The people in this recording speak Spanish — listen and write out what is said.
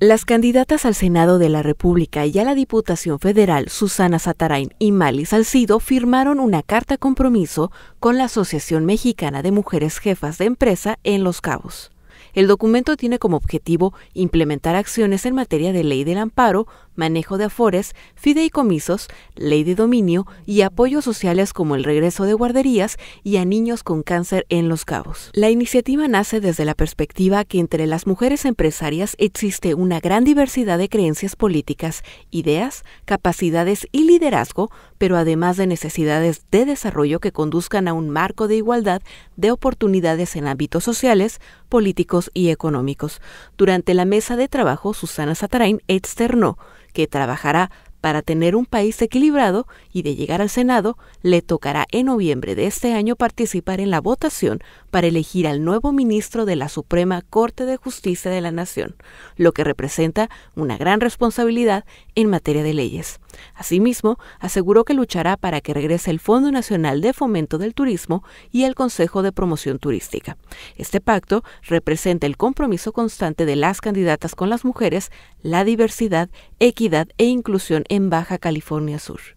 Las candidatas al Senado de la República y a la Diputación Federal, Susana Satarain y Mali Salcido, firmaron una carta compromiso con la Asociación Mexicana de Mujeres Jefas de Empresa en Los Cabos. El documento tiene como objetivo implementar acciones en materia de ley del amparo manejo de afores, fideicomisos, ley de dominio y apoyos sociales como el regreso de guarderías y a niños con cáncer en Los Cabos. La iniciativa nace desde la perspectiva que entre las mujeres empresarias existe una gran diversidad de creencias políticas, ideas, capacidades y liderazgo, pero además de necesidades de desarrollo que conduzcan a un marco de igualdad de oportunidades en ámbitos sociales, políticos y económicos. Durante la mesa de trabajo, Susana Satarain externó que trabajará para tener un país equilibrado y de llegar al Senado, le tocará en noviembre de este año participar en la votación para elegir al nuevo ministro de la Suprema Corte de Justicia de la Nación, lo que representa una gran responsabilidad en materia de leyes. Asimismo, aseguró que luchará para que regrese el Fondo Nacional de Fomento del Turismo y el Consejo de Promoción Turística. Este pacto representa el compromiso constante de las candidatas con las mujeres, la diversidad, equidad e inclusión en Baja California Sur.